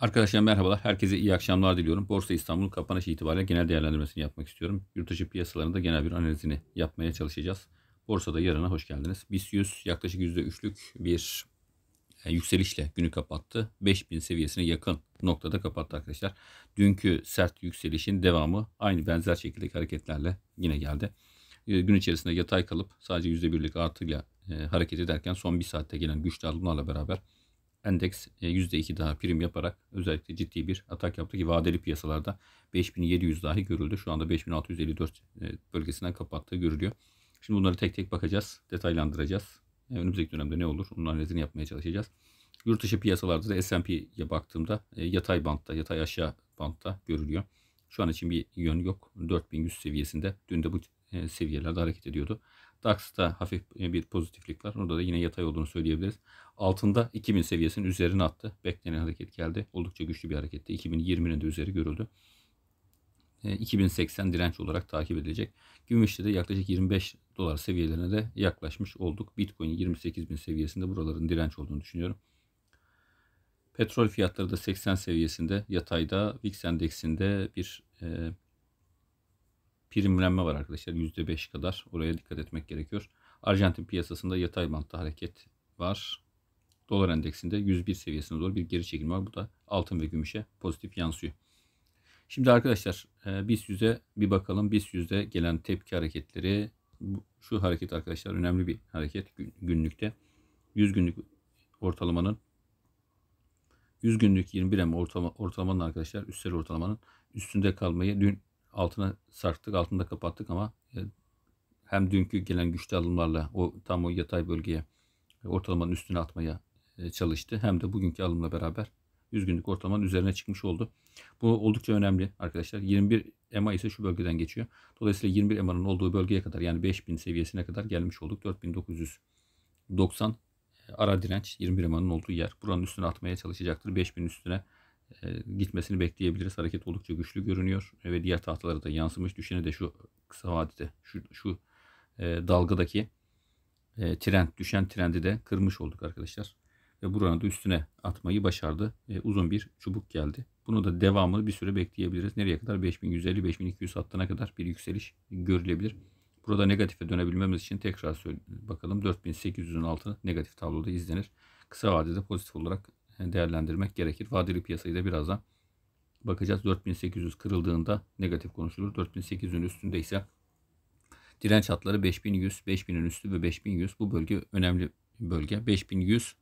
Arkadaşlar merhabalar. Herkese iyi akşamlar diliyorum. Borsa İstanbul kapanış itibariyle genel değerlendirmesini yapmak istiyorum. Yurtdışı piyasalarında genel bir analizini yapmaya çalışacağız. Borsada yarına hoş geldiniz. BIST 100 yaklaşık %3'lük bir e, yükselişle günü kapattı. 5000 seviyesine yakın noktada kapattı arkadaşlar. Dünkü sert yükselişin devamı aynı benzer şekildeki hareketlerle yine geldi. E, gün içerisinde yatay kalıp sadece %1'lik artıyla e, hareket ederken son bir saatte gelen güçlü alımlarla beraber Endeks %2 e, daha prim yaparak özellikle ciddi bir atak yaptı ki vadeli piyasalarda 5700 dahi görüldü. Şu anda 5654 e, bölgesinden kapattığı görülüyor. Şimdi bunları tek tek bakacağız, detaylandıracağız. E, önümüzdeki dönemde ne olur onun analizini yapmaya çalışacağız. Yurt dışı piyasalarda da S&P'ye baktığımda yatay bantta, yatay aşağı bantta görülüyor. Şu an için bir yön yok. 4100 seviyesinde. Dün de bu seviyelerde hareket ediyordu. DAX'ta hafif e, bir pozitiflik var. Orada da yine yatay olduğunu söyleyebiliriz. Altında 2000 seviyesinin üzerine attı. Beklenen hareket geldi. Oldukça güçlü bir hareketti. 2020'nin de üzeri görüldü. 2080 e, direnç olarak takip edilecek. Gümüşte de yaklaşık 25 dolar seviyelerine de yaklaşmış olduk. Bitcoin 28 bin seviyesinde buraların direnç olduğunu düşünüyorum. Petrol fiyatları da 80 seviyesinde yatayda. VIX endeksinde bir e, primlenme var arkadaşlar. %5 kadar. Oraya dikkat etmek gerekiyor. Arjantin piyasasında yatay bantta hareket var. Dolar endeksinde 101 seviyesine doğru bir geri çekilme var. Bu da altın ve gümüşe pozitif yansıyor. Şimdi arkadaşlar e, BIST 100'e bir bakalım. BIST 100'de gelen tepki hareketleri şu hareket arkadaşlar önemli bir hareket günlükte. 100 günlük ortalamanın 100 günlük 21 em ortalama, ortalamanın arkadaşlar üstel ortalamanın üstünde kalmayı dün altına sarktık, altında kapattık ama e, hem dünkü gelen güçlü alımlarla o tam o yatay bölgeye e, ortalamanın üstüne atmaya e, çalıştı. Hem de bugünkü alımla beraber 100 günlük ortalamanın üzerine çıkmış oldu. Bu oldukça önemli arkadaşlar. 21 EMA ise şu bölgeden geçiyor. Dolayısıyla 21 EMA'nın olduğu bölgeye kadar yani 5000 seviyesine kadar gelmiş olduk. 4990 ara direnç 21 EMA'nın olduğu yer. Buranın üstüne atmaya çalışacaktır. 5000 üstüne e, gitmesini bekleyebiliriz. Hareket oldukça güçlü görünüyor e, ve diğer tahtalara da yansımış. Düşeni de şu kısa vadede şu, şu e, dalgadaki trend, düşen trendi de kırmış olduk arkadaşlar. Ve buranın da üstüne atmayı başardı. Uzun bir çubuk geldi. Bunu da devamını bir süre bekleyebiliriz. Nereye kadar? 5150-5200 hattına kadar bir yükseliş görülebilir. Burada negatife dönebilmemiz için tekrar bakalım 4800'ün altı negatif tabloda izlenir. Kısa vadede pozitif olarak değerlendirmek gerekir. Vadeli piyasayı da birazdan bakacağız. 4800 kırıldığında negatif konuşulur. 4800'ün üstünde ise direnç hatları 5100, 5000'in üstü ve 5100 bu bölge önemli bölge. 5100,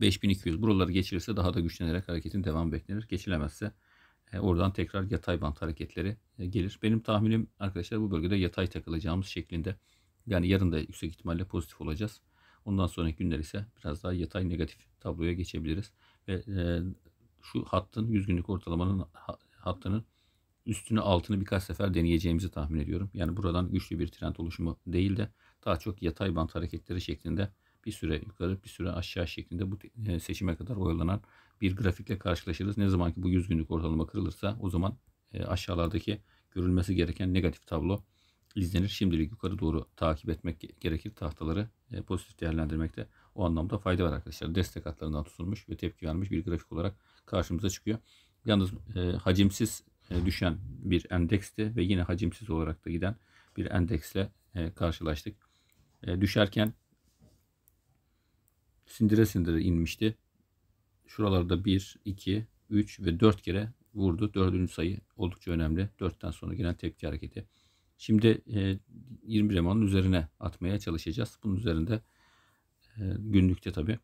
5200 buraları geçirirse daha da güçlenerek hareketin devamı beklenir. Geçilemezse e, oradan tekrar yatay bant hareketleri e, gelir. Benim tahminim arkadaşlar bu bölgede yatay takılacağımız şeklinde. Yani yarın da yüksek ihtimalle pozitif olacağız. Ondan sonraki günler ise biraz daha yatay negatif tabloya geçebiliriz. Ve e, şu hattın 100 günlük ortalamanın hattının üstünü altını birkaç sefer deneyeceğimizi tahmin ediyorum. Yani buradan güçlü bir trend oluşumu değil de daha çok yatay bant hareketleri şeklinde bir süre yukarı bir süre aşağı şeklinde bu e, seçime kadar oyalanan bir grafikle karşılaşırız. Ne zaman ki bu 100 günlük ortalama kırılırsa o zaman e, aşağılardaki görülmesi gereken negatif tablo izlenir. Şimdilik yukarı doğru takip etmek gerekir. Tahtaları e, pozitif değerlendirmekte o anlamda fayda var arkadaşlar. Destek hatlarından tutulmuş ve tepki vermiş bir grafik olarak karşımıza çıkıyor. Yalnız e, hacimsiz e, düşen bir endeksti ve yine hacimsiz olarak da giden bir endeksle e, karşılaştık. E, düşerken sindire sindire inmişti. Şuralarda 1, 2, 3 ve 4 kere vurdu. Dördüncü sayı oldukça önemli. Dörtten sonra gelen tepki hareketi. Şimdi 20 e, remanın üzerine atmaya çalışacağız. Bunun üzerinde e, günlükte tabi.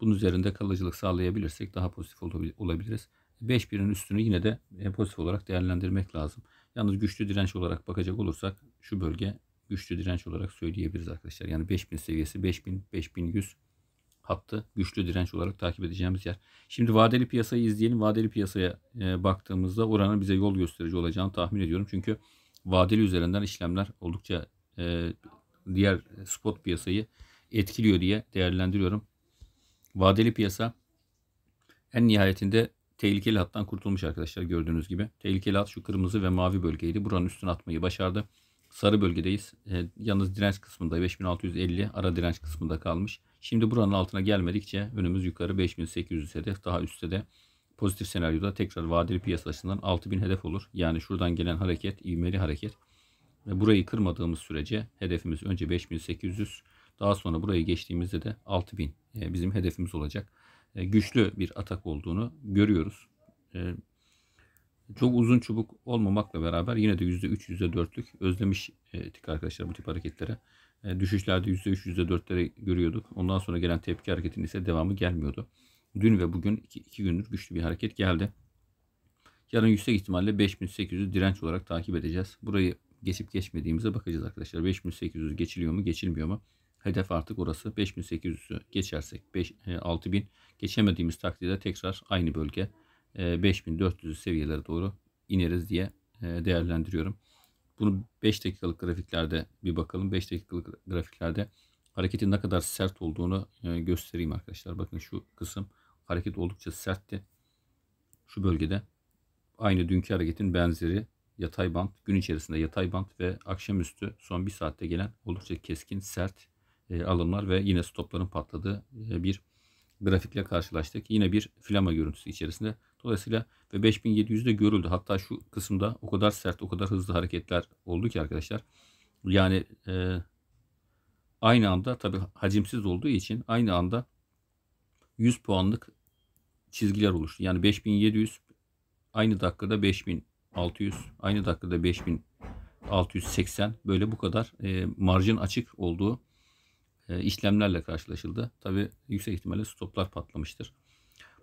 Bunun üzerinde kalıcılık sağlayabilirsek daha pozitif olabiliriz. 5 birin üstünü yine de e, pozitif olarak değerlendirmek lazım. Yalnız güçlü direnç olarak bakacak olursak şu bölge güçlü direnç olarak söyleyebiliriz arkadaşlar. Yani 5000 seviyesi 5000 5100 hattı güçlü direnç olarak takip edeceğimiz yer. Şimdi vadeli piyasayı izleyelim. Vadeli piyasaya baktığımızda oranın bize yol gösterici olacağını tahmin ediyorum. Çünkü vadeli üzerinden işlemler oldukça e, diğer spot piyasayı etkiliyor diye değerlendiriyorum. Vadeli piyasa en nihayetinde tehlikeli hattan kurtulmuş arkadaşlar gördüğünüz gibi. Tehlikeli hat şu kırmızı ve mavi bölgeydi. Buranın üstüne atmayı başardı. Sarı bölgedeyiz. E, yalnız direnç kısmında 5650 ara direnç kısmında kalmış. Şimdi buranın altına gelmedikçe önümüz yukarı 5800 ise daha üstte de Pozitif senaryoda tekrar vadeli piyasa açısından 6000 hedef olur. Yani şuradan gelen hareket ivmeli hareket. Ve burayı kırmadığımız sürece hedefimiz önce 5800 daha sonra burayı geçtiğimizde de 6000 e, bizim hedefimiz olacak. E, güçlü bir atak olduğunu görüyoruz. E, çok uzun çubuk olmamakla beraber yine de %3, %4'lük özlemiş tik arkadaşlar bu tip hareketlere. Düşüşlerde %3, %4'lere görüyorduk. Ondan sonra gelen tepki hareketinin ise devamı gelmiyordu dün ve bugün 2 gündür güçlü bir hareket geldi. Yarın yüksek ihtimalle 5800 direnç olarak takip edeceğiz. Burayı geçip geçmediğimize bakacağız arkadaşlar. 5800 geçiliyor mu geçilmiyor mu? Hedef artık orası. 5800'ü geçersek 5, 6000 e, geçemediğimiz takdirde tekrar aynı bölge 5400 e, seviyelere doğru ineriz diye e, değerlendiriyorum. Bunu 5 dakikalık grafiklerde bir bakalım. 5 dakikalık grafiklerde hareketin ne kadar sert olduğunu göstereyim arkadaşlar. Bakın şu kısım Hareket oldukça sertti. Şu bölgede aynı dünkü hareketin benzeri yatay bant, gün içerisinde yatay bant ve akşamüstü son bir saatte gelen oldukça keskin, sert e, alımlar ve yine stopların patladığı e, bir grafikle karşılaştık. Yine bir flama görüntüsü içerisinde. Dolayısıyla ve 5.700'de görüldü. Hatta şu kısımda o kadar sert, o kadar hızlı hareketler oldu ki arkadaşlar. Yani e, aynı anda tabi hacimsiz olduğu için aynı anda 100 puanlık çizgiler oluştu. Yani 5700 aynı dakikada 5600 aynı dakikada 5680 böyle bu kadar e, marjın açık olduğu e, işlemlerle karşılaşıldı. Tabi yüksek ihtimalle stoplar patlamıştır.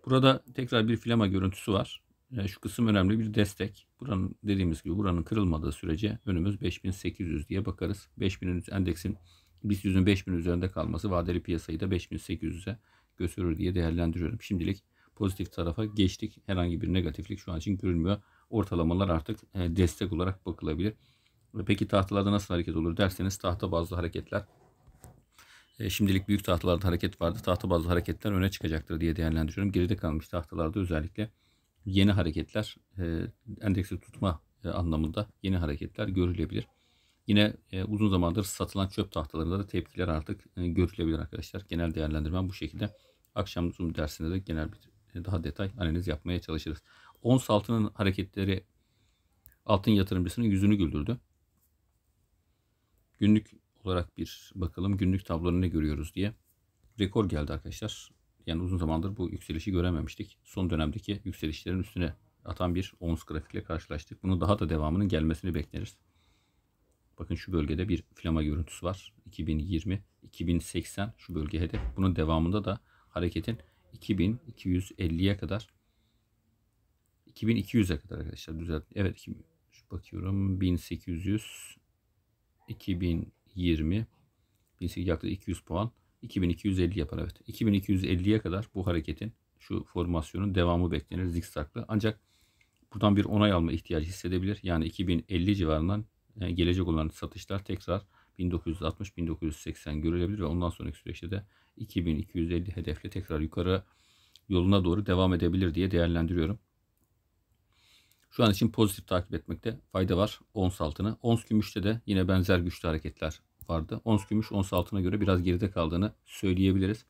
Burada tekrar bir filama görüntüsü var. E, şu kısım önemli bir destek. Buranın dediğimiz gibi buranın kırılmadığı sürece önümüz 5800 diye bakarız. 5000 endeksin BIST 100'ün 5000 üzerinde kalması vadeli piyasayı da 5800'e götürür diye değerlendiriyorum. Şimdilik pozitif tarafa geçtik. Herhangi bir negatiflik şu an için görünmüyor. Ortalamalar artık e, destek olarak bakılabilir. E, peki tahtalarda nasıl hareket olur derseniz tahta bazlı hareketler e, şimdilik büyük tahtalarda hareket vardı. Tahta bazlı hareketler öne çıkacaktır diye değerlendiriyorum. Geride kalmış tahtalarda özellikle yeni hareketler, endeksi tutma anlamında yeni hareketler görülebilir. Yine e, uzun zamandır satılan çöp tahtalarında da tepkiler artık e, görülebilir arkadaşlar. Genel değerlendirmem bu şekilde. Akşam Zoom dersinde de genel bir e, daha detay analiz yapmaya çalışırız. Ons altının hareketleri altın yatırımcısının yüzünü güldürdü. Günlük olarak bir bakalım günlük tablolarını ne görüyoruz diye. Rekor geldi arkadaşlar. Yani uzun zamandır bu yükselişi görememiştik. Son dönemdeki yükselişlerin üstüne atan bir ons grafikle karşılaştık. Bunun daha da devamının gelmesini bekleriz. Bakın şu bölgede bir flama görüntüsü var. 2020, 2080 şu bölge hedef. Bunun devamında da hareketin 2250'ye kadar 2200'e kadar arkadaşlar düzelt. Evet şu bakıyorum 1800 2020 1800 yaklaşık 200 puan 2250 yapar evet. 2250'ye kadar bu hareketin şu formasyonun devamı beklenir zikzaklı. Ancak buradan bir onay alma ihtiyacı hissedebilir. Yani 2050 civarından gelecek olan satışlar tekrar 1960-1980 görülebilir ve ondan sonraki süreçte de 2250 hedefle tekrar yukarı yoluna doğru devam edebilir diye değerlendiriyorum. Şu an için pozitif takip etmekte fayda var ons altını. Ons gümüşte de yine benzer güçlü hareketler vardı. Ons gümüş ons altına göre biraz geride kaldığını söyleyebiliriz.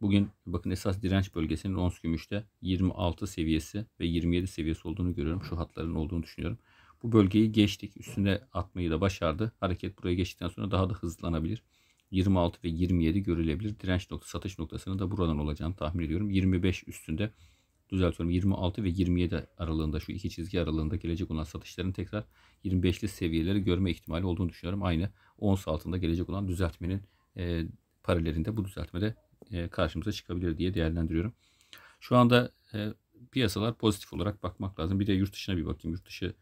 Bugün bakın esas direnç bölgesinin ons gümüşte 26 seviyesi ve 27 seviyesi olduğunu görüyorum. Şu hatların olduğunu düşünüyorum. Bu bölgeyi geçtik. Üstüne atmayı da başardı. Hareket buraya geçtikten sonra daha da hızlanabilir. 26 ve 27 görülebilir. Direnç noktası, satış noktasını da buradan olacağını tahmin ediyorum. 25 üstünde düzeltiyorum 26 ve 27 aralığında şu iki çizgi aralığında gelecek olan satışların tekrar 25'li seviyeleri görme ihtimali olduğunu düşünüyorum. Aynı ons altında gelecek olan düzeltmenin e, paralelinde bu düzeltmede e, karşımıza çıkabilir diye değerlendiriyorum. Şu anda e, piyasalar pozitif olarak bakmak lazım. Bir de yurt dışına bir bakayım. Yurt dışı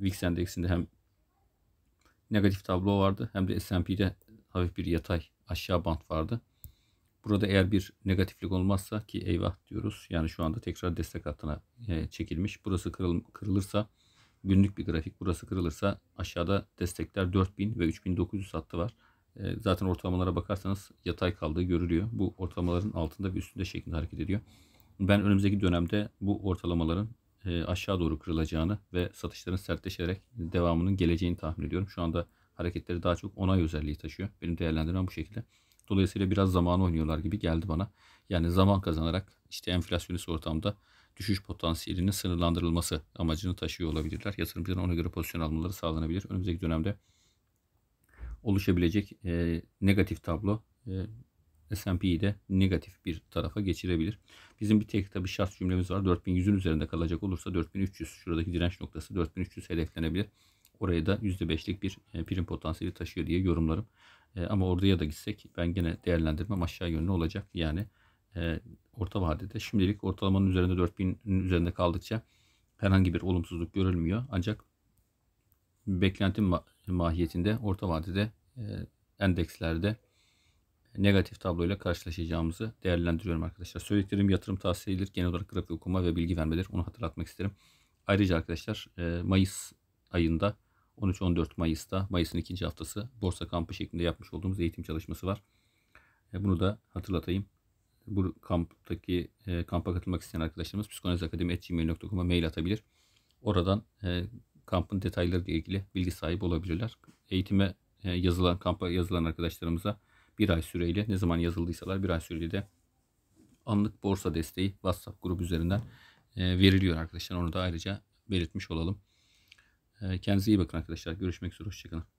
VIX e, endeksinde hem negatif tablo vardı hem de S&P'de hafif bir yatay aşağı bant vardı. Burada eğer bir negatiflik olmazsa ki eyvah diyoruz. Yani şu anda tekrar destek hattına e, çekilmiş. Burası kırıl, kırılırsa günlük bir grafik. Burası kırılırsa aşağıda destekler 4000 ve 3900 hattı var. E, zaten ortalamalara bakarsanız yatay kaldığı görülüyor. Bu ortalamaların altında ve üstünde şeklinde hareket ediyor. Ben önümüzdeki dönemde bu ortalamaların e, aşağı doğru kırılacağını ve satışların sertleşerek devamının geleceğini tahmin ediyorum. Şu anda hareketleri daha çok onay özelliği taşıyor. Benim değerlendirmem bu şekilde. Dolayısıyla biraz zaman oynuyorlar gibi geldi bana. Yani zaman kazanarak işte enflasyonist ortamda düşüş potansiyelinin sınırlandırılması amacını taşıyor olabilirler. Yatırımcıların ona göre pozisyon almaları sağlanabilir. Önümüzdeki dönemde oluşabilecek e, negatif tablo e, S&P'yi de negatif bir tarafa geçirebilir. Bizim bir tek tabii şart cümlemiz var. 4100'ün üzerinde kalacak olursa 4300 şuradaki direnç noktası 4300 hedeflenebilir. Oraya da %5'lik bir e, prim potansiyeli taşıyor diye yorumlarım. E, ama oraya da gitsek ben gene değerlendirmem aşağı yönlü olacak. Yani e, orta vadede şimdilik ortalamanın üzerinde 4000'in üzerinde kaldıkça herhangi bir olumsuzluk görülmüyor. Ancak beklentim mahiyetinde orta vadede endekslerde negatif tabloyla karşılaşacağımızı değerlendiriyorum arkadaşlar. Söylediklerim yatırım tavsiye Genel olarak grafik okuma ve bilgi vermedir. Onu hatırlatmak isterim. Ayrıca arkadaşlar e, Mayıs ayında 13-14 Mayıs'ta Mayıs'ın ikinci haftası borsa kampı şeklinde yapmış olduğumuz eğitim çalışması var. E, bunu da hatırlatayım. Bu kamptaki e, kampa katılmak isteyen arkadaşlarımız psikolojikakademi.gmail.com'a mail atabilir. Oradan kampın detayları ile ilgili bilgi sahibi olabilirler. Eğitime yazılan, kampa yazılan arkadaşlarımıza bir ay süreyle ne zaman yazıldıysalar bir ay süreyle de anlık borsa desteği WhatsApp grubu üzerinden e, veriliyor arkadaşlar. Onu da ayrıca belirtmiş olalım. E, kendinize iyi bakın arkadaşlar. Görüşmek üzere. Hoşçakalın.